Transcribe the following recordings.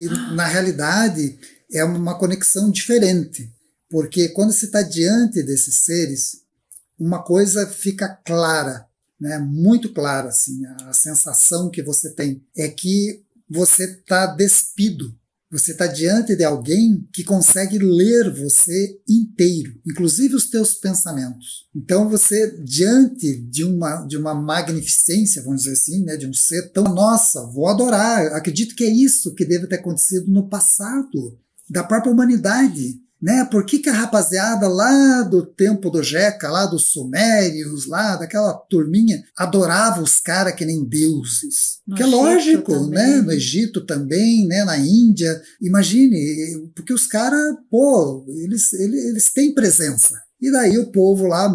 E, na realidade, é uma conexão diferente, porque quando você está diante desses seres, uma coisa fica clara, né? muito clara, assim, a sensação que você tem é que você está despido você está diante de alguém que consegue ler você inteiro, inclusive os teus pensamentos. Então você, diante de uma, de uma magnificência, vamos dizer assim, né, de um ser tão, nossa, vou adorar, acredito que é isso que deve ter acontecido no passado da própria humanidade né? Por que, que a rapaziada lá do tempo do Jeca, lá dos Sumérios, lá daquela turminha, adorava os caras que nem deuses? No que é lógico, né? também. né? No Egito também, né? Na Índia. Imagine, porque os caras, pô, eles, eles, eles têm presença. E daí o povo lá,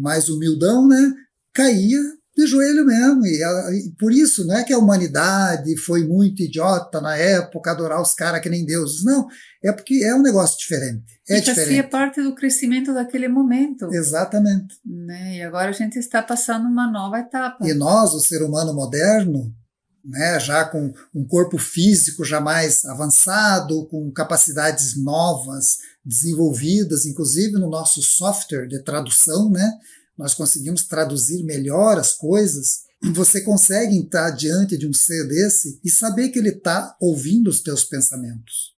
mais humildão, né? Caía de joelho mesmo. E, e, por isso, não é que a humanidade foi muito idiota na época, adorar os caras que nem deuses. Não, é porque é um negócio diferente. É e diferente. fazia parte do crescimento daquele momento. Exatamente. Né? E agora a gente está passando uma nova etapa. E nós, o ser humano moderno, né, já com um corpo físico já mais avançado, com capacidades novas desenvolvidas, inclusive no nosso software de tradução, né? nós conseguimos traduzir melhor as coisas, você consegue estar diante de um ser desse e saber que ele está ouvindo os teus pensamentos.